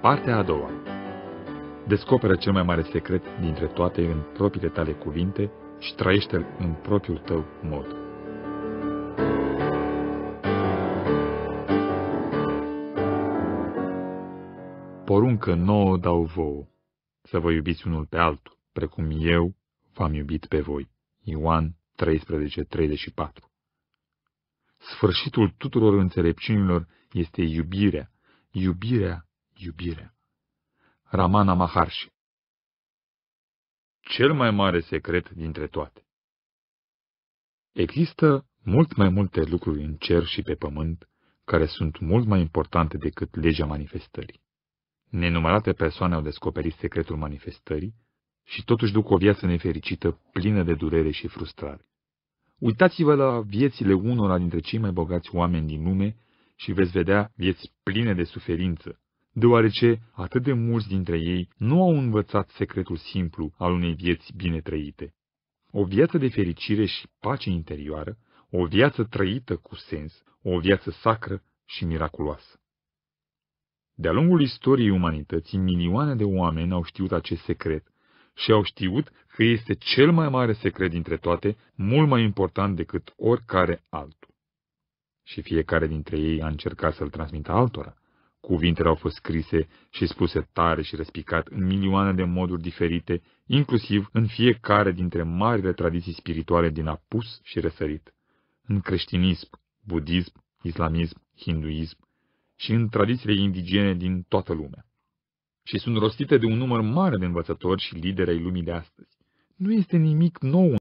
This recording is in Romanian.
Partea a doua Descoperă cel mai mare secret dintre toate în propriile tale cuvinte și trăiește-l în propriul tău mod. Poruncă nouă dau vouă, să vă iubiți unul pe altul, precum eu v-am iubit pe voi. Ioan 13:34 Sfârșitul tuturor înțelepciunilor este iubirea, iubirea iubire. Ramana Maharshi Cel mai mare secret dintre toate Există mult mai multe lucruri în cer și pe pământ care sunt mult mai importante decât legea manifestării. Nenumărate persoane au descoperit secretul manifestării și totuși duc o viață nefericită, plină de durere și frustrare. Uitați-vă la viețile unora dintre cei mai bogați oameni din lume și veți vedea vieți pline de suferință, deoarece atât de mulți dintre ei nu au învățat secretul simplu al unei vieți bine trăite. O viață de fericire și pace interioară, o viață trăită cu sens, o viață sacră și miraculoasă. De-a lungul istoriei umanității, milioane de oameni au știut acest secret și au știut că este cel mai mare secret dintre toate, mult mai important decât oricare altul. Și fiecare dintre ei a încercat să-l transmită altora. Cuvintele au fost scrise și spuse tare și răspicat în milioane de moduri diferite, inclusiv în fiecare dintre marile tradiții spirituale din apus și răsărit, în creștinism, budism, islamism, hinduism și în tradițiile indigene din toată lumea. Și sunt rostite de un număr mare de învățători și lideri ai lumii de astăzi. Nu este nimic nou